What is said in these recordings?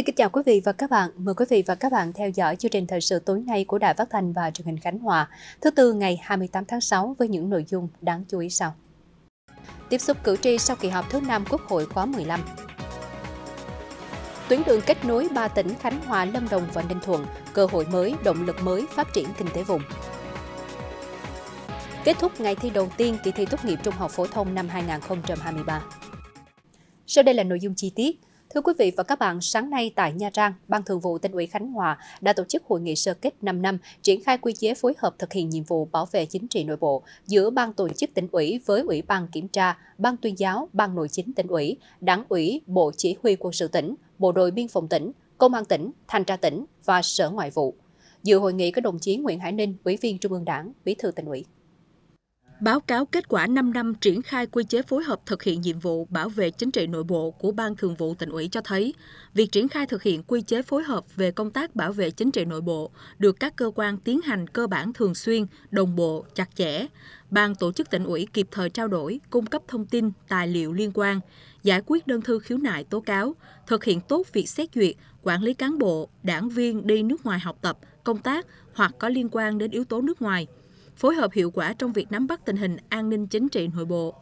Xin kính chào quý vị và các bạn. Mời quý vị và các bạn theo dõi chương trình thời sự tối nay của Đài Phát Thanh và Truyền hình Khánh Hòa, thứ tư ngày 28 tháng 6 với những nội dung đáng chú ý sau. Tiếp xúc cử tri sau kỳ họp thứ 5 Quốc hội khóa 15. Tuyến đường kết nối ba tỉnh Khánh Hòa, Lâm Đồng và Ninh Thuận, cơ hội mới, động lực mới phát triển kinh tế vùng. Kết thúc ngày thi đầu tiên kỳ thi tốt nghiệp trung học phổ thông năm 2023. Sau đây là nội dung chi tiết. Thưa quý vị và các bạn, sáng nay tại Nha Trang, Ban Thường vụ tỉnh ủy Khánh Hòa đã tổ chức hội nghị sơ kết 5 năm triển khai quy chế phối hợp thực hiện nhiệm vụ bảo vệ chính trị nội bộ giữa Ban tổ chức tỉnh ủy với Ủy ban kiểm tra, Ban tuyên giáo, Ban nội chính tỉnh ủy, Đảng ủy, Bộ Chỉ huy quân sự tỉnh, Bộ đội biên phòng tỉnh, Công an tỉnh, Thanh tra tỉnh và Sở Ngoại vụ. Dự hội nghị có đồng chí Nguyễn Hải Ninh, Ủy viên Trung ương Đảng, Bí thư tỉnh ủy báo cáo kết quả 5 năm triển khai quy chế phối hợp thực hiện nhiệm vụ bảo vệ chính trị nội bộ của Ban Thường vụ tỉnh ủy cho thấy, việc triển khai thực hiện quy chế phối hợp về công tác bảo vệ chính trị nội bộ được các cơ quan tiến hành cơ bản thường xuyên, đồng bộ, chặt chẽ. Ban tổ chức tỉnh ủy kịp thời trao đổi, cung cấp thông tin, tài liệu liên quan, giải quyết đơn thư khiếu nại tố cáo, thực hiện tốt việc xét duyệt, quản lý cán bộ, đảng viên đi nước ngoài học tập, công tác hoặc có liên quan đến yếu tố nước ngoài – phối hợp hiệu quả trong việc nắm bắt tình hình an ninh chính trị nội bộ.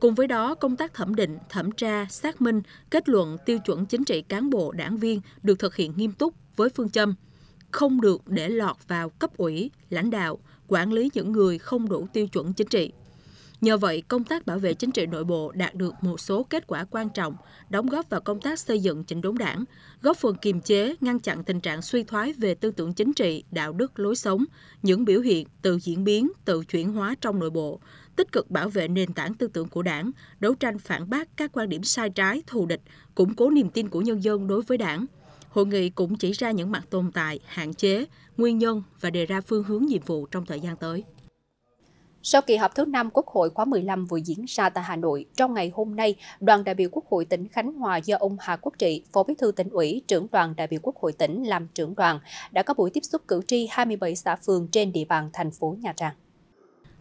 Cùng với đó, công tác thẩm định, thẩm tra, xác minh, kết luận tiêu chuẩn chính trị cán bộ, đảng viên được thực hiện nghiêm túc với phương châm không được để lọt vào cấp ủy, lãnh đạo, quản lý những người không đủ tiêu chuẩn chính trị. Nhờ vậy, công tác bảo vệ chính trị nội bộ đạt được một số kết quả quan trọng, đóng góp vào công tác xây dựng chỉnh đốn đảng, góp phần kiềm chế, ngăn chặn tình trạng suy thoái về tư tưởng chính trị, đạo đức, lối sống, những biểu hiện tự diễn biến, tự chuyển hóa trong nội bộ, tích cực bảo vệ nền tảng tư tưởng của đảng, đấu tranh phản bác các quan điểm sai trái, thù địch, củng cố niềm tin của nhân dân đối với đảng. Hội nghị cũng chỉ ra những mặt tồn tại, hạn chế, nguyên nhân và đề ra phương hướng nhiệm vụ trong thời gian tới. Sau kỳ họp thứ 5 Quốc hội khóa 15 vừa diễn ra tại Hà Nội, trong ngày hôm nay, đoàn đại biểu Quốc hội tỉnh Khánh Hòa do ông Hà Quốc Trị, Phó Bí thư tỉnh ủy, trưởng đoàn đại biểu Quốc hội tỉnh làm trưởng đoàn, đã có buổi tiếp xúc cử tri 27 xã phường trên địa bàn thành phố Nha Trang.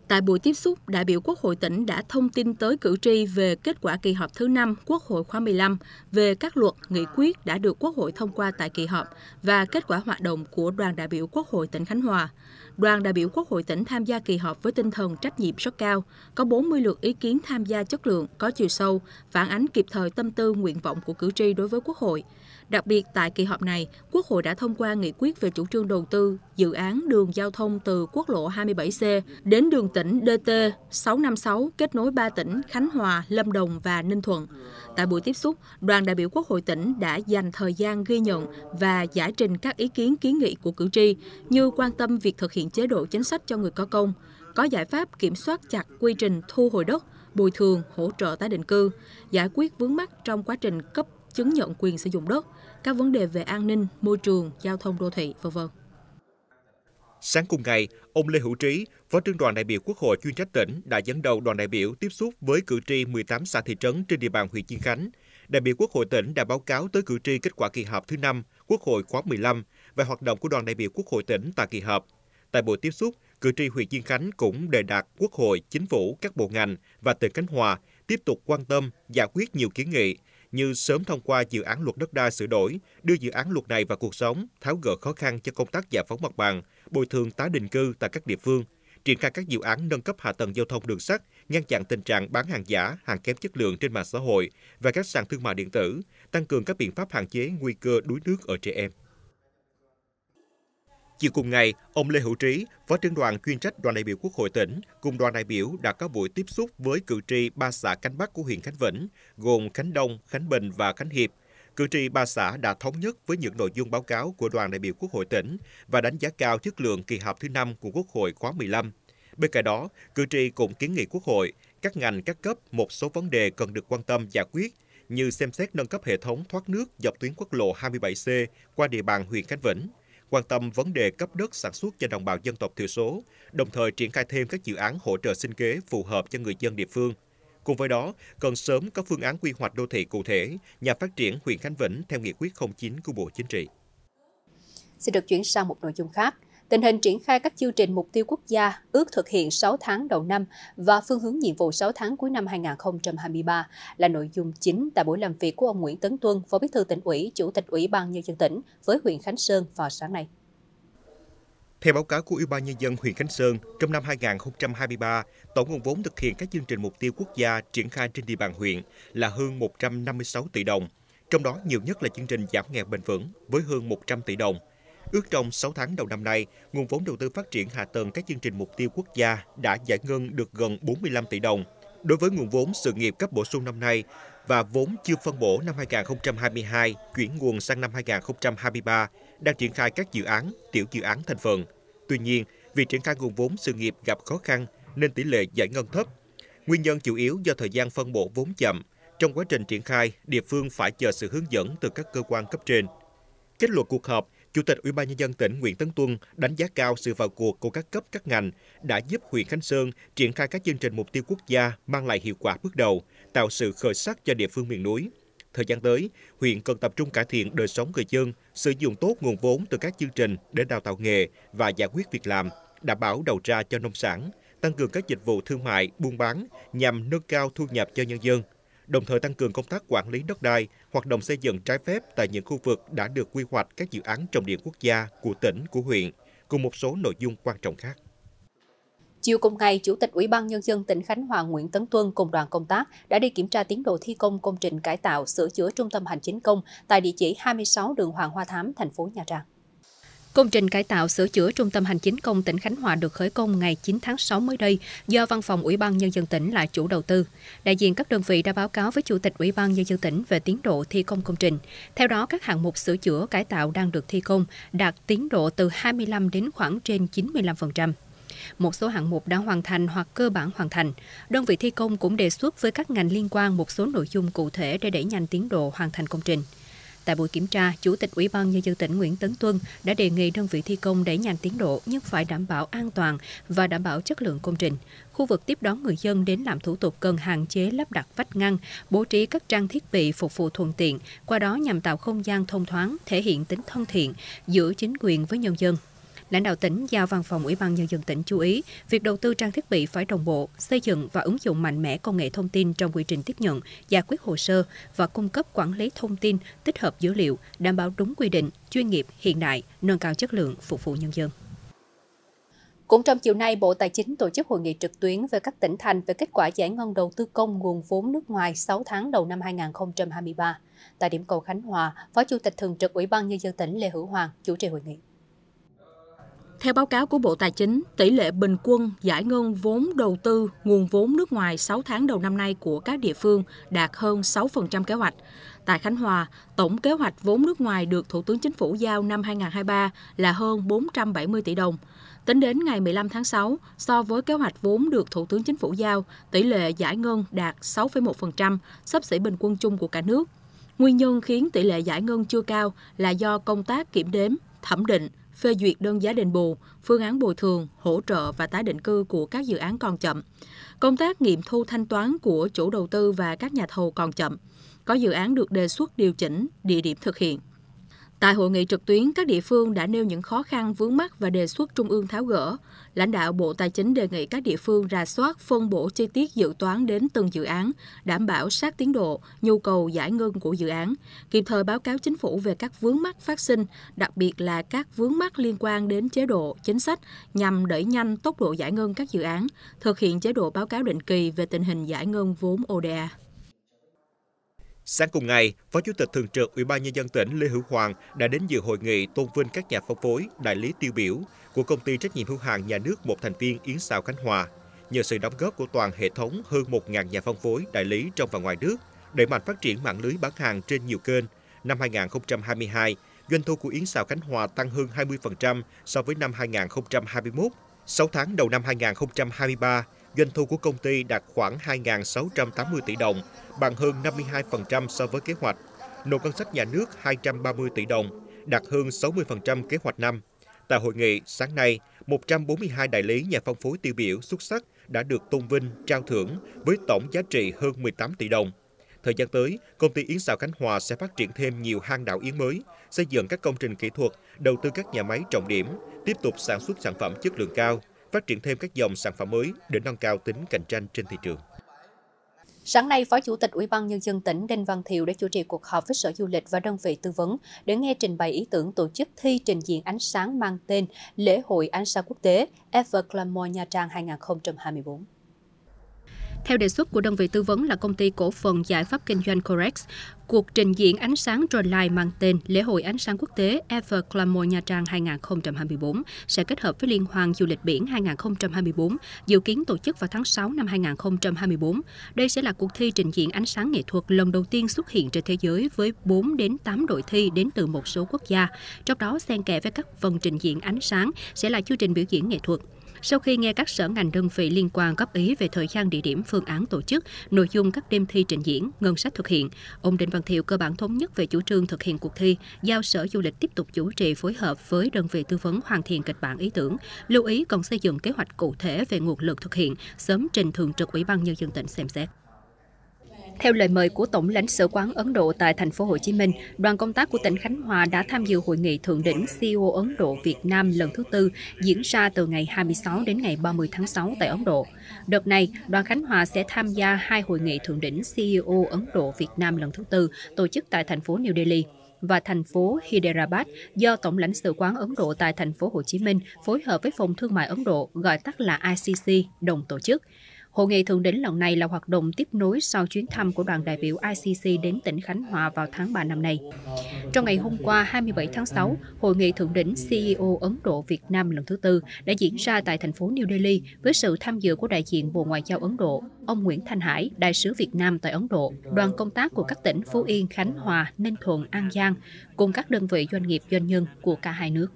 Tại buổi tiếp xúc, đại biểu Quốc hội tỉnh đã thông tin tới cử tri về kết quả kỳ họp thứ 5 Quốc hội khóa 15 về các luật, nghị quyết đã được Quốc hội thông qua tại kỳ họp và kết quả hoạt động của đoàn đại biểu Quốc hội tỉnh Khánh Hòa. Đoàn đại biểu Quốc hội tỉnh tham gia kỳ họp với tinh thần trách nhiệm rất cao, có 40 lượt ý kiến tham gia chất lượng, có chiều sâu, phản ánh kịp thời tâm tư, nguyện vọng của cử tri đối với Quốc hội. Đặc biệt tại kỳ họp này, Quốc hội đã thông qua nghị quyết về chủ trương đầu tư dự án đường giao thông từ quốc lộ 27C đến đường tỉnh DT 656 kết nối ba tỉnh Khánh Hòa, Lâm Đồng và Ninh Thuận. Tại buổi tiếp xúc, đoàn đại biểu Quốc hội tỉnh đã dành thời gian ghi nhận và giải trình các ý kiến kiến nghị của cử tri như quan tâm việc thực hiện chế độ chính sách cho người có công, có giải pháp kiểm soát chặt quy trình thu hồi đất, bồi thường, hỗ trợ tái định cư, giải quyết vướng mắc trong quá trình cấp chứng nhận quyền sử dụng đất, các vấn đề về an ninh, môi trường, giao thông đô thị, v.v. Sáng cùng ngày, ông Lê Hữu Trí, Phó trưởng đoàn đại biểu Quốc hội chuyên trách tỉnh đã dẫn đầu đoàn đại biểu tiếp xúc với cử tri 18 xã thị trấn trên địa bàn huyện Chiên Khánh. Đại biểu Quốc hội tỉnh đã báo cáo tới cử tri kết quả kỳ họp thứ 5 Quốc hội khóa 15 về hoạt động của đoàn đại biểu Quốc hội tỉnh tại kỳ họp. Tại buổi tiếp xúc, cử tri huyện Chiên Khánh cũng đề đạt Quốc hội, Chính phủ, các bộ ngành và tỉnh Khánh Hòa tiếp tục quan tâm giải quyết nhiều kiến nghị, như sớm thông qua dự án luật đất đai sửa đổi, đưa dự án luật này vào cuộc sống, tháo gỡ khó khăn cho công tác giải phóng mặt bằng, bồi thường tái định cư tại các địa phương, triển khai các dự án nâng cấp hạ tầng giao thông đường sắt, ngăn chặn tình trạng bán hàng giả, hàng kém chất lượng trên mạng xã hội và các sàn thương mại điện tử, tăng cường các biện pháp hạn chế nguy cơ đuối nước ở trẻ em. Chiều cùng ngày, ông Lê Hữu Trí, Phó trưởng đoàn chuyên trách đoàn đại biểu Quốc hội tỉnh, cùng đoàn đại biểu đã có buổi tiếp xúc với cử tri ba xã Cánh Bắc của huyện Khánh Vĩnh, gồm Khánh Đông, Khánh Bình và Khánh Hiệp. Cử tri ba xã đã thống nhất với những nội dung báo cáo của đoàn đại biểu Quốc hội tỉnh và đánh giá cao chất lượng kỳ họp thứ năm của Quốc hội khóa 15. Bên cạnh đó, cử tri cũng kiến nghị Quốc hội, các ngành các cấp một số vấn đề cần được quan tâm giải quyết như xem xét nâng cấp hệ thống thoát nước dọc tuyến quốc lộ 27C qua địa bàn huyện Khánh Vĩnh, quan tâm vấn đề cấp đất sản xuất cho đồng bào dân tộc thiểu số, đồng thời triển khai thêm các dự án hỗ trợ sinh kế phù hợp cho người dân địa phương. Cùng với đó, cần sớm có phương án quy hoạch đô thị cụ thể, nhằm phát triển huyện Khánh Vĩnh theo nghị quyết 09 của Bộ Chính trị. Xin được chuyển sang một nội dung khác tình hình triển khai các chương trình mục tiêu quốc gia ước thực hiện 6 tháng đầu năm và phương hướng nhiệm vụ 6 tháng cuối năm 2023 là nội dung chính tại buổi làm việc của ông Nguyễn Tấn Tuân, Phó Bí thư tỉnh ủy, Chủ tịch Ủy ban nhân dân tỉnh với huyện Khánh Sơn vào sáng nay. Theo báo cáo của Ủy ban nhân dân huyện Khánh Sơn, trong năm 2023, tổng nguồn vốn thực hiện các chương trình mục tiêu quốc gia triển khai trên địa bàn huyện là hơn 156 tỷ đồng. Trong đó nhiều nhất là chương trình giảm nghèo bền vững với hơn 100 tỷ đồng, Ước trong 6 tháng đầu năm nay, nguồn vốn đầu tư phát triển hạ tầng các chương trình mục tiêu quốc gia đã giải ngân được gần 45 tỷ đồng. Đối với nguồn vốn sự nghiệp cấp bổ sung năm nay và vốn chưa phân bổ năm 2022 chuyển nguồn sang năm 2023 đang triển khai các dự án, tiểu dự án thành phần. Tuy nhiên, việc triển khai nguồn vốn sự nghiệp gặp khó khăn nên tỷ lệ giải ngân thấp. Nguyên nhân chủ yếu do thời gian phân bổ vốn chậm. Trong quá trình triển khai, địa phương phải chờ sự hướng dẫn từ các cơ quan cấp trên. Kết luận cuộc họp, Chủ tịch Ủy ban nhân dân tỉnh Nguyễn Tấn Tuân đánh giá cao sự vào cuộc của các cấp các ngành đã giúp huyện Khánh Sơn triển khai các chương trình mục tiêu quốc gia mang lại hiệu quả bước đầu, tạo sự khởi sắc cho địa phương miền núi. Thời gian tới, huyện cần tập trung cải thiện đời sống người dân, sử dụng tốt nguồn vốn từ các chương trình để đào tạo nghề và giải quyết việc làm, đảm bảo đầu ra cho nông sản, tăng cường các dịch vụ thương mại, buôn bán nhằm nâng cao thu nhập cho nhân dân – đồng thời tăng cường công tác quản lý đất đai, hoạt động xây dựng trái phép tại những khu vực đã được quy hoạch các dự án trọng điểm quốc gia của tỉnh, của huyện, cùng một số nội dung quan trọng khác. Chiều cùng ngày, Chủ tịch Ủy ban Nhân dân tỉnh Khánh Hòa Nguyễn Tấn Tuân cùng đoàn công tác đã đi kiểm tra tiến độ thi công công trình cải tạo sửa chữa trung tâm hành chính công tại địa chỉ 26 đường Hoàng Hoa Thám, thành phố Nha Trang. Công trình cải tạo sửa chữa trung tâm hành chính công tỉnh Khánh Hòa được khởi công ngày 9 tháng 6 mới đây do Văn phòng Ủy ban Nhân dân tỉnh là chủ đầu tư. Đại diện các đơn vị đã báo cáo với Chủ tịch Ủy ban Nhân dân tỉnh về tiến độ thi công công trình. Theo đó, các hạng mục sửa chữa cải tạo đang được thi công đạt tiến độ từ 25 đến khoảng trên 95%. Một số hạng mục đã hoàn thành hoặc cơ bản hoàn thành. Đơn vị thi công cũng đề xuất với các ngành liên quan một số nội dung cụ thể để đẩy nhanh tiến độ hoàn thành công trình. Tại buổi kiểm tra, Chủ tịch Ủy ban Nhân dân tỉnh Nguyễn Tấn Tuân đã đề nghị đơn vị thi công đẩy nhanh tiến độ nhưng phải đảm bảo an toàn và đảm bảo chất lượng công trình. Khu vực tiếp đón người dân đến làm thủ tục cần hạn chế lắp đặt vách ngăn, bố trí các trang thiết bị phục vụ thuận tiện, qua đó nhằm tạo không gian thông thoáng, thể hiện tính thân thiện giữa chính quyền với nhân dân lãnh đạo tỉnh giao văn phòng Ủy ban Nhân dân tỉnh chú ý, việc đầu tư trang thiết bị phải đồng bộ, xây dựng và ứng dụng mạnh mẽ công nghệ thông tin trong quy trình tiếp nhận, giải quyết hồ sơ và cung cấp quản lý thông tin, tích hợp dữ liệu, đảm bảo đúng quy định, chuyên nghiệp, hiện đại, nâng cao chất lượng, phục vụ nhân dân. Cũng trong chiều nay, Bộ Tài chính tổ chức hội nghị trực tuyến với các tỉnh thành về kết quả giải ngân đầu tư công nguồn vốn nước ngoài 6 tháng đầu năm 2023. Tại điểm cầu Khánh Hòa, Phó Chủ tịch Thường trực Ủy ban Nhân dân tỉnh Lê Hữu Hoàng chủ trì hội nghị. Theo báo cáo của Bộ Tài chính, tỷ lệ bình quân giải ngân vốn đầu tư nguồn vốn nước ngoài 6 tháng đầu năm nay của các địa phương đạt hơn 6% kế hoạch. Tại Khánh Hòa, tổng kế hoạch vốn nước ngoài được Thủ tướng Chính phủ giao năm 2023 là hơn 470 tỷ đồng. Tính đến ngày 15 tháng 6, so với kế hoạch vốn được Thủ tướng Chính phủ giao, tỷ lệ giải ngân đạt 6,1%, sắp xỉ bình quân chung của cả nước. Nguyên nhân khiến tỷ lệ giải ngân chưa cao là do công tác kiểm đếm, thẩm định, phê duyệt đơn giá đền bù, phương án bồi thường, hỗ trợ và tái định cư của các dự án còn chậm. Công tác nghiệm thu thanh toán của chủ đầu tư và các nhà thầu còn chậm. Có dự án được đề xuất điều chỉnh địa điểm thực hiện. Tại hội nghị trực tuyến, các địa phương đã nêu những khó khăn vướng mắt và đề xuất Trung ương tháo gỡ. Lãnh đạo Bộ Tài chính đề nghị các địa phương rà soát, phân bổ chi tiết dự toán đến từng dự án, đảm bảo sát tiến độ, nhu cầu giải ngân của dự án, kịp thời báo cáo chính phủ về các vướng mắc phát sinh, đặc biệt là các vướng mắc liên quan đến chế độ, chính sách nhằm đẩy nhanh tốc độ giải ngân các dự án, thực hiện chế độ báo cáo định kỳ về tình hình giải ngân vốn ODA. Sáng cùng ngày, Phó Chủ tịch Thường trực Ủy ban Nhân dân tỉnh Lê Hữu Hoàng đã đến dự hội nghị tôn vinh các nhà phân phối, đại lý tiêu biểu của công ty trách nhiệm hữu hạn nhà nước một thành viên Yến Sào Khánh Hòa. Nhờ sự đóng góp của toàn hệ thống hơn 1.000 nhà phân phối, đại lý trong và ngoài nước, đẩy mạnh phát triển mạng lưới bán hàng trên nhiều kênh, năm 2022, doanh thu của Yến Sào Khánh Hòa tăng hơn 20% so với năm 2021. 6 tháng đầu năm 2023, doanh thu của công ty đạt khoảng 2.680 tỷ đồng, bằng hơn 52% so với kế hoạch. Nộp ngân sách nhà nước 230 tỷ đồng, đạt hơn 60% kế hoạch năm. Tại hội nghị, sáng nay, 142 đại lý nhà phân phối tiêu biểu xuất sắc đã được tôn vinh, trao thưởng với tổng giá trị hơn 18 tỷ đồng. Thời gian tới, công ty Yến Sào Khánh Hòa sẽ phát triển thêm nhiều hang đảo yến mới, xây dựng các công trình kỹ thuật, đầu tư các nhà máy trọng điểm, tiếp tục sản xuất sản phẩm chất lượng cao, phát triển thêm các dòng sản phẩm mới để nâng cao tính cạnh tranh trên thị trường. Sáng nay, Phó Chủ tịch Ủy ban Nhân dân tỉnh Đinh Văn Thiệu đã chủ trì cuộc họp với Sở Du lịch và đơn vị tư vấn để nghe trình bày ý tưởng tổ chức thi trình diễn ánh sáng mang tên Lễ hội Ánh sáng Quốc tế Everglamour Nha Trang 2024. Theo đề xuất của đơn vị tư vấn là công ty cổ phần giải pháp kinh doanh Corex, cuộc trình diễn ánh sáng drone live mang tên Lễ hội ánh sáng quốc tế Ever Clamo Nha Trang 2024 sẽ kết hợp với Liên hoan du lịch biển 2024, dự kiến tổ chức vào tháng 6 năm 2024. Đây sẽ là cuộc thi trình diễn ánh sáng nghệ thuật lần đầu tiên xuất hiện trên thế giới với 4 đến 8 đội thi đến từ một số quốc gia, trong đó xen kẽ với các phần trình diễn ánh sáng sẽ là chương trình biểu diễn nghệ thuật. Sau khi nghe các sở ngành đơn vị liên quan góp ý về thời gian, địa điểm, phương án tổ chức, nội dung các đêm thi trình diễn, ngân sách thực hiện, ông Đinh Văn Thiệu cơ bản thống nhất về chủ trương thực hiện cuộc thi, giao Sở Du lịch tiếp tục chủ trì phối hợp với đơn vị tư vấn hoàn thiện kịch bản ý tưởng, lưu ý còn xây dựng kế hoạch cụ thể về nguồn lực thực hiện, sớm trình thường trực Ủy ban nhân dân tỉnh xem xét. Theo lời mời của Tổng lãnh sự quán Ấn Độ tại thành phố Hồ Chí Minh, đoàn công tác của tỉnh Khánh Hòa đã tham dự hội nghị thượng đỉnh CEO Ấn Độ Việt Nam lần thứ tư diễn ra từ ngày 26 đến ngày 30 tháng 6 tại Ấn Độ. Đợt này, đoàn Khánh Hòa sẽ tham gia hai hội nghị thượng đỉnh CEO Ấn Độ Việt Nam lần thứ tư tổ chức tại thành phố New Delhi và thành phố Hyderabad do Tổng lãnh sự quán Ấn Độ tại thành phố Hồ Chí Minh phối hợp với Phòng Thương mại Ấn Độ gọi tắt là ICC đồng tổ chức. Hội nghị thượng đỉnh lần này là hoạt động tiếp nối sau chuyến thăm của đoàn đại biểu ICC đến tỉnh Khánh Hòa vào tháng 3 năm nay. Trong ngày hôm qua 27 tháng 6, Hội nghị thượng đỉnh CEO Ấn Độ Việt Nam lần thứ tư đã diễn ra tại thành phố New Delhi với sự tham dự của đại diện Bộ Ngoại giao Ấn Độ, ông Nguyễn Thanh Hải, đại sứ Việt Nam tại Ấn Độ, đoàn công tác của các tỉnh Phú Yên, Khánh Hòa, Ninh Thuận, An Giang, cùng các đơn vị doanh nghiệp doanh nhân của cả hai nước.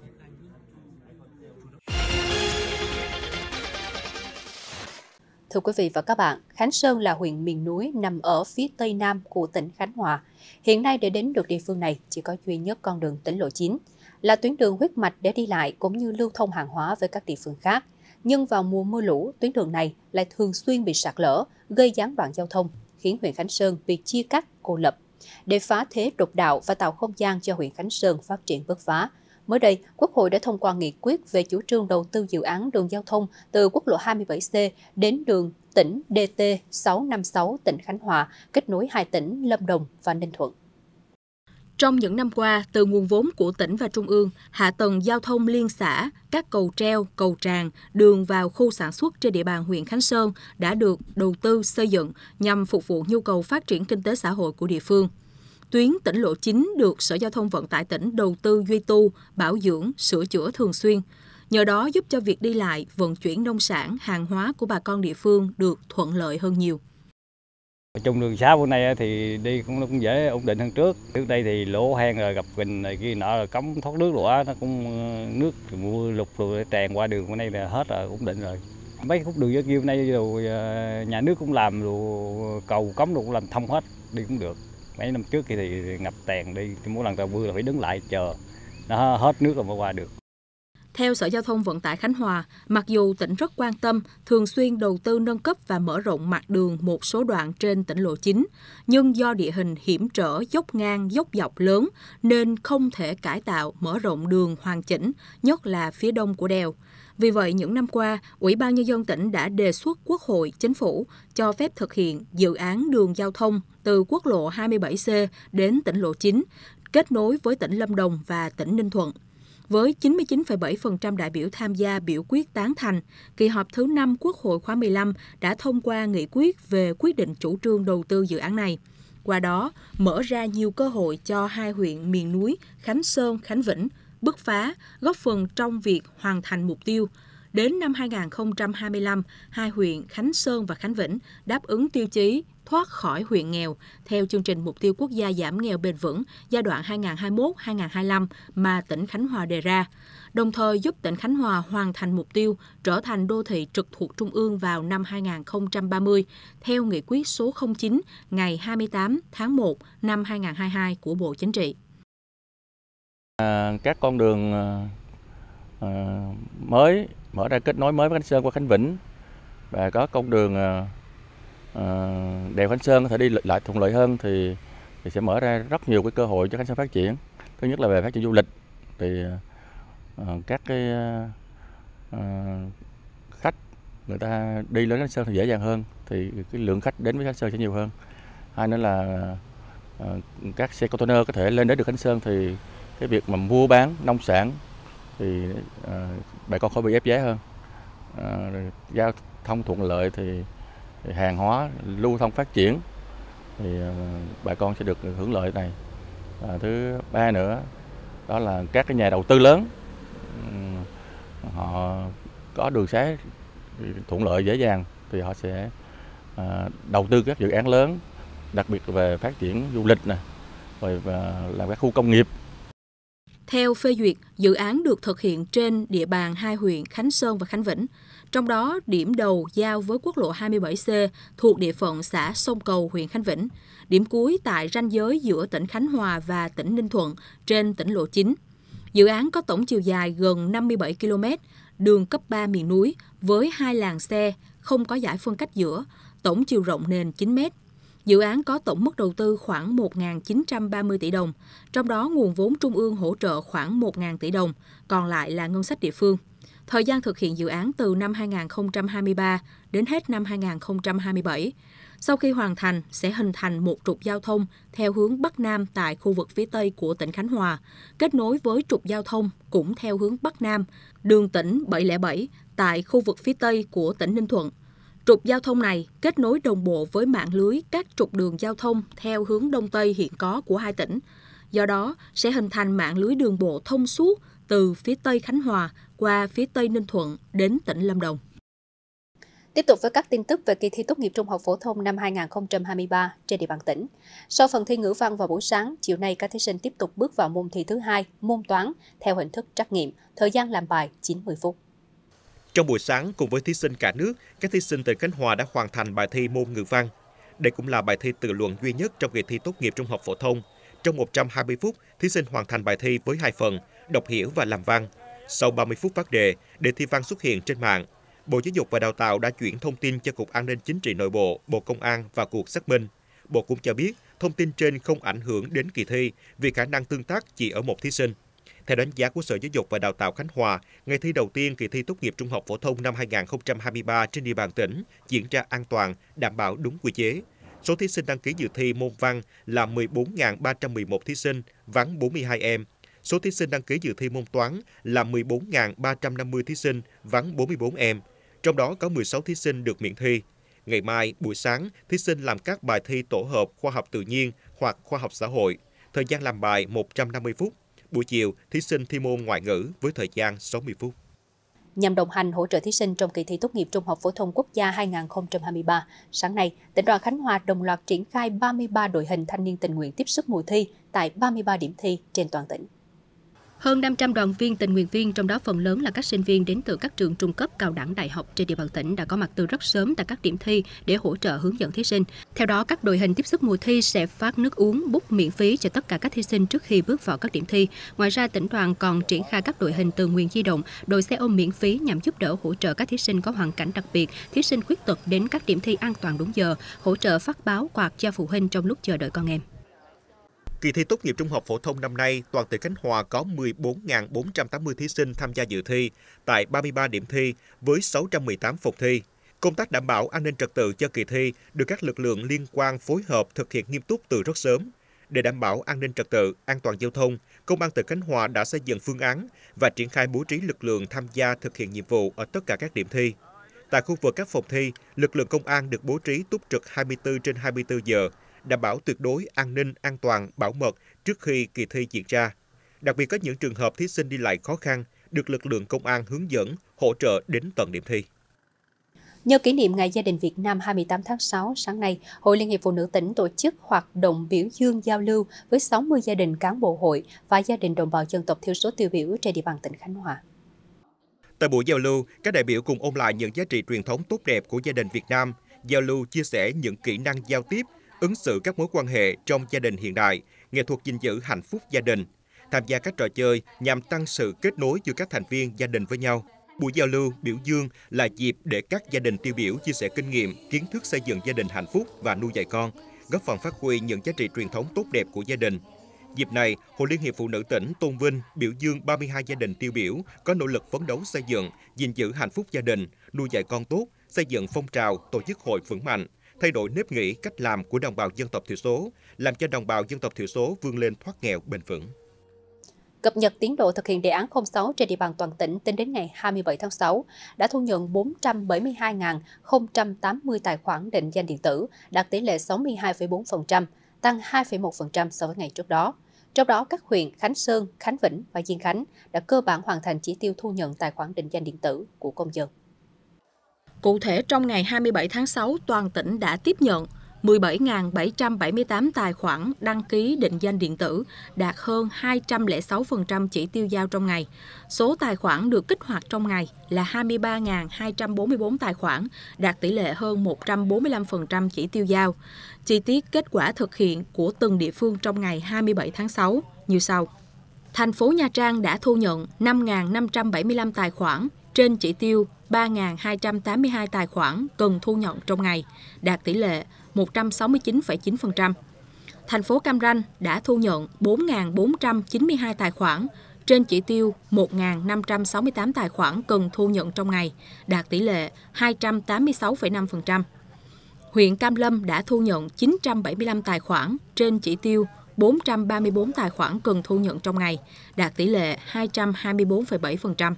Thưa quý vị và các bạn, Khánh Sơn là huyện miền núi nằm ở phía tây nam của tỉnh Khánh Hòa. Hiện nay để đến được địa phương này chỉ có duy nhất con đường tỉnh lộ 9, là tuyến đường huyết mạch để đi lại cũng như lưu thông hàng hóa với các địa phương khác. Nhưng vào mùa mưa lũ, tuyến đường này lại thường xuyên bị sạt lở, gây gián đoạn giao thông, khiến huyện Khánh Sơn bị chia cắt, cô lập. Để phá thế đột đạo và tạo không gian cho huyện Khánh Sơn phát triển bứt phá, Mới đây, Quốc hội đã thông qua nghị quyết về chủ trương đầu tư dự án đường giao thông từ quốc lộ 27C đến đường tỉnh DT 656 tỉnh Khánh Hòa, kết nối hai tỉnh Lâm Đồng và Ninh Thuận. Trong những năm qua, từ nguồn vốn của tỉnh và trung ương, hạ tầng giao thông liên xã, các cầu treo, cầu tràn, đường vào khu sản xuất trên địa bàn huyện Khánh Sơn đã được đầu tư xây dựng nhằm phục vụ nhu cầu phát triển kinh tế xã hội của địa phương. Tuyến tỉnh lộ chính được Sở Giao thông Vận tải tỉnh đầu tư duy tu, bảo dưỡng, sửa chữa thường xuyên. Nhờ đó giúp cho việc đi lại, vận chuyển nông sản, hàng hóa của bà con địa phương được thuận lợi hơn nhiều. Trong đường xá bữa nay thì đi cũng cũng dễ ổn định hơn trước. Trước đây thì lỗ hang rồi gặp bình này kia nọ rồi cống thoát nước rồi nó cũng ờ, nước mưa lục rồi tràn qua đường bữa nay là hết rồi ổn định rồi. Mấy khúc đường dân kia nay rồi nhà nước cũng làm rồi cầu cống cũng làm thông hết đi cũng được mấy năm trước thì ngập tèn đi mỗi lần tàu mưa là phải đứng lại chờ nó hết nước rồi mới qua được theo Sở Giao thông Vận tải Khánh Hòa, mặc dù tỉnh rất quan tâm, thường xuyên đầu tư nâng cấp và mở rộng mặt đường một số đoạn trên tỉnh lộ chính, nhưng do địa hình hiểm trở, dốc ngang, dốc dọc lớn nên không thể cải tạo mở rộng đường hoàn chỉnh, nhất là phía đông của đèo. Vì vậy, những năm qua, Ủy ban Nhân dân tỉnh đã đề xuất Quốc hội, Chính phủ cho phép thực hiện dự án đường giao thông từ quốc lộ 27C đến tỉnh lộ 9, kết nối với tỉnh Lâm Đồng và tỉnh Ninh Thuận. Với 99,7% đại biểu tham gia biểu quyết tán thành, kỳ họp thứ 5 Quốc hội khóa 15 đã thông qua nghị quyết về quyết định chủ trương đầu tư dự án này. Qua đó, mở ra nhiều cơ hội cho hai huyện miền núi Khánh Sơn, Khánh Vĩnh bứt phá, góp phần trong việc hoàn thành mục tiêu. Đến năm 2025, hai huyện Khánh Sơn và Khánh Vĩnh đáp ứng tiêu chí thoát khỏi huyện nghèo theo chương trình mục tiêu quốc gia giảm nghèo bền vững giai đoạn 2021-2025 mà tỉnh Khánh Hòa đề ra, đồng thời giúp tỉnh Khánh Hòa hoàn thành mục tiêu trở thành đô thị trực thuộc trung ương vào năm 2030 theo nghị quyết số 09 ngày 28 tháng 1 năm 2022 của Bộ Chính trị. À, các con đường à, à, mới mở ra kết nối mới với Khánh Sơn qua Khánh Vĩnh và có con đường à, à đèo Khánh Sơn có thể đi lại thuận lợi hơn thì thì sẽ mở ra rất nhiều cái cơ hội cho Khánh Sơn phát triển. Thứ nhất là về phát triển du lịch thì à, à các cái à, khách người ta đi lên Khánh Sơn thì dễ dàng hơn thì cái lượng khách đến với Khánh Sơn sẽ nhiều hơn. Hai nữa là à, các xe container có thể lên đến được Khánh Sơn thì cái việc mà mua bán nông sản thì ờ, bà con khỏi bị ép giá hơn ờ, giao thông thuận lợi thì, hàng hóa lưu thông phát triển thì ờ, bà con sẽ được hưởng lợi này à, thứ ba nữa đó là các cái nhà đầu tư lớn họ có đường xá thuận lợi dễ dàng thì họ sẽ đầu tư các dự án lớn đặc biệt về phát triển du lịch nè rồi làm các khu công nghiệp theo phê duyệt, dự án được thực hiện trên địa bàn hai huyện Khánh Sơn và Khánh Vĩnh. Trong đó, điểm đầu giao với quốc lộ 27C thuộc địa phận xã Sông Cầu, huyện Khánh Vĩnh. Điểm cuối tại ranh giới giữa tỉnh Khánh Hòa và tỉnh Ninh Thuận trên tỉnh lộ 9. Dự án có tổng chiều dài gần 57 km, đường cấp 3 miền núi với hai làn xe, không có giải phân cách giữa, tổng chiều rộng nền 9 mét. Dự án có tổng mức đầu tư khoảng 1.930 tỷ đồng, trong đó nguồn vốn trung ương hỗ trợ khoảng 1.000 tỷ đồng, còn lại là ngân sách địa phương. Thời gian thực hiện dự án từ năm 2023 đến hết năm 2027. Sau khi hoàn thành, sẽ hình thành một trục giao thông theo hướng Bắc Nam tại khu vực phía Tây của tỉnh Khánh Hòa, kết nối với trục giao thông cũng theo hướng Bắc Nam, đường tỉnh 707 tại khu vực phía Tây của tỉnh Ninh Thuận Trục giao thông này kết nối đồng bộ với mạng lưới các trục đường giao thông theo hướng Đông Tây hiện có của hai tỉnh. Do đó, sẽ hình thành mạng lưới đường bộ thông suốt từ phía Tây Khánh Hòa qua phía Tây Ninh Thuận đến tỉnh Lâm Đồng. Tiếp tục với các tin tức về kỳ thi tốt nghiệp trung học phổ thông năm 2023 trên địa bàn tỉnh. Sau phần thi ngữ văn vào buổi sáng, chiều nay các thí sinh tiếp tục bước vào môn thi thứ hai, môn toán, theo hình thức trắc nghiệm, thời gian làm bài 90 phút. Trong buổi sáng, cùng với thí sinh cả nước, các thí sinh từ Khánh Hòa đã hoàn thành bài thi môn ngữ văn. Đây cũng là bài thi tự luận duy nhất trong kỳ thi tốt nghiệp trung học phổ thông. Trong 120 phút, thí sinh hoàn thành bài thi với hai phần, đọc hiểu và làm văn. Sau 30 phút phát đề, đề thi văn xuất hiện trên mạng. Bộ Giáo dục và Đào tạo đã chuyển thông tin cho Cục An ninh Chính trị Nội bộ, Bộ Công an và cuộc xác minh. Bộ cũng cho biết, thông tin trên không ảnh hưởng đến kỳ thi vì khả năng tương tác chỉ ở một thí sinh. Theo đánh giá của Sở Giáo dục và Đào tạo Khánh Hòa, ngày thi đầu tiên kỳ thi tốt nghiệp trung học phổ thông năm 2023 trên địa bàn tỉnh diễn ra an toàn, đảm bảo đúng quy chế. Số thí sinh đăng ký dự thi môn văn là 14.311 thí sinh, vắng 42 em. Số thí sinh đăng ký dự thi môn toán là 14.350 thí sinh, vắng 44 em. Trong đó có 16 thí sinh được miễn thi. Ngày mai, buổi sáng, thí sinh làm các bài thi tổ hợp khoa học tự nhiên hoặc khoa học xã hội. Thời gian làm bài 150 phút, Buổi chiều, thí sinh thi môn ngoại ngữ với thời gian 60 phút. Nhằm đồng hành hỗ trợ thí sinh trong kỳ thi tốt nghiệp Trung học phổ thông quốc gia 2023, sáng nay, tỉnh đoàn Khánh Hòa đồng loạt triển khai 33 đội hình thanh niên tình nguyện tiếp sức mùa thi tại 33 điểm thi trên toàn tỉnh. Hơn 500 đoàn viên tình nguyện viên, trong đó phần lớn là các sinh viên đến từ các trường trung cấp, cao đẳng, đại học trên địa bàn tỉnh đã có mặt từ rất sớm tại các điểm thi để hỗ trợ hướng dẫn thí sinh. Theo đó, các đội hình tiếp sức mùa thi sẽ phát nước uống, bút miễn phí cho tất cả các thí sinh trước khi bước vào các điểm thi. Ngoài ra, tỉnh đoàn còn triển khai các đội hình tự nguyện di động, đội xe ôm miễn phí nhằm giúp đỡ hỗ trợ các thí sinh có hoàn cảnh đặc biệt, thí sinh khuyết tật đến các điểm thi an toàn đúng giờ, hỗ trợ phát báo quạt cho phụ huynh trong lúc chờ đợi con em. Kỳ thi tốt nghiệp trung học phổ thông năm nay, toàn tỉnh Khánh Hòa có 14.480 thí sinh tham gia dự thi tại 33 điểm thi với 618 phục thi. Công tác đảm bảo an ninh trật tự cho kỳ thi được các lực lượng liên quan phối hợp thực hiện nghiêm túc từ rất sớm. Để đảm bảo an ninh trật tự, an toàn giao thông, Công an tỉnh Khánh Hòa đã xây dựng phương án và triển khai bố trí lực lượng tham gia thực hiện nhiệm vụ ở tất cả các điểm thi. Tại khu vực các phòng thi, lực lượng công an được bố trí túc trực 24 trên 24 giờ, đảm bảo tuyệt đối an ninh, an toàn, bảo mật trước khi kỳ thi diễn ra. Đặc biệt có những trường hợp thí sinh đi lại khó khăn, được lực lượng công an hướng dẫn, hỗ trợ đến tận điểm thi. Nhờ kỷ niệm Ngày Gia đình Việt Nam 28 tháng 6, sáng nay, Hội Liên hiệp Phụ nữ tỉnh tổ chức hoạt động biểu dương giao lưu với 60 gia đình cán bộ hội và gia đình đồng bào dân tộc thiểu số tiêu biểu trên địa bàn tỉnh Khánh Hòa. Tại buổi giao lưu, các đại biểu cùng ôn lại những giá trị truyền thống tốt đẹp của gia đình Việt Nam, giao lưu chia sẻ những kỹ năng giao tiếp, ứng xử các mối quan hệ trong gia đình hiện đại, nghệ thuật gìn giữ hạnh phúc gia đình, tham gia các trò chơi nhằm tăng sự kết nối giữa các thành viên gia đình với nhau. Buổi giao lưu biểu dương là dịp để các gia đình tiêu biểu chia sẻ kinh nghiệm, kiến thức xây dựng gia đình hạnh phúc và nuôi dạy con, góp phần phát huy những giá trị truyền thống tốt đẹp của gia đình. Dịp này, Hội Liên hiệp Phụ nữ tỉnh tôn vinh biểu dương 32 gia đình tiêu biểu có nỗ lực phấn đấu xây dựng, gìn giữ hạnh phúc gia đình, nuôi dạy con tốt, xây dựng phong trào tổ chức hội vững mạnh, thay đổi nếp nghĩ, cách làm của đồng bào dân tộc thiểu số, làm cho đồng bào dân tộc thiểu số vươn lên thoát nghèo bền vững. Cập nhật tiến độ thực hiện đề án 06 trên địa bàn toàn tỉnh tính đến ngày 27 tháng 6 đã thu nhận 472.080 tài khoản định danh điện tử, đạt tỷ lệ 62,4%, tăng 2,1% so với ngày trước đó. Trong đó, các huyện Khánh Sơn, Khánh Vĩnh và Diên Khánh đã cơ bản hoàn thành chỉ tiêu thu nhận tài khoản định danh điện tử của công dân. Cụ thể, trong ngày 27 tháng 6, toàn tỉnh đã tiếp nhận 17.778 tài khoản đăng ký định danh điện tử, đạt hơn 206% chỉ tiêu giao trong ngày. Số tài khoản được kích hoạt trong ngày là 23.244 tài khoản, đạt tỷ lệ hơn 145% chỉ tiêu giao. Chi tiết kết quả thực hiện của từng địa phương trong ngày 27 tháng 6 như sau. Thành phố Nha Trang đã thu nhận 5.575 tài khoản trên chỉ tiêu 3.282 tài khoản cần thu nhận trong ngày, đạt tỷ lệ 169,9%. Thành phố Cam Ranh đã thu nhận 4.492 tài khoản, trên chỉ tiêu 1.568 tài khoản cần thu nhận trong ngày, đạt tỷ lệ 286,5%. Huyện Cam Lâm đã thu nhận 975 tài khoản trên chỉ tiêu 434 tài khoản cần thu nhận trong ngày, đạt tỷ lệ 224,7%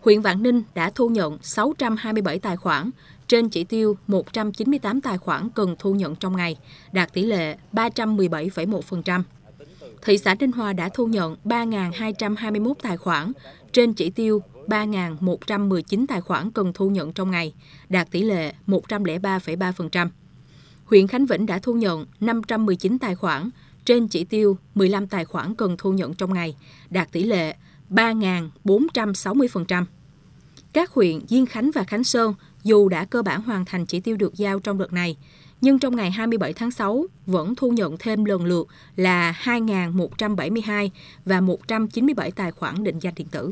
huyện Vạn Ninh đã thu nhận 627 tài khoản, trên chỉ tiêu 198 tài khoản cần thu nhận trong ngày, đạt tỷ lệ 317,1%. Thị xã Ninh Hòa đã thu nhận 3.221 tài khoản, trên chỉ tiêu 3.119 tài khoản cần thu nhận trong ngày, đạt tỷ lệ 103,3%. Huyện Khánh Vĩnh đã thu nhận 519 tài khoản, trên chỉ tiêu 15 tài khoản cần thu nhận trong ngày, đạt tỷ lệ 3.460%. Các huyện Diên Khánh và Khánh Sơn dù đã cơ bản hoàn thành chỉ tiêu được giao trong đợt này, nhưng trong ngày 27 tháng 6 vẫn thu nhận thêm lần lượt là 2.172 và 197 tài khoản định danh điện tử.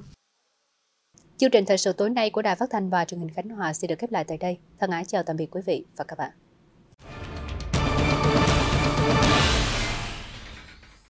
Chương trình thời sự tối nay của Đài Phát thanh và Truyền hình Khánh Hòa sẽ được khép lại tại đây. Thân ái chào tạm biệt quý vị và các bạn.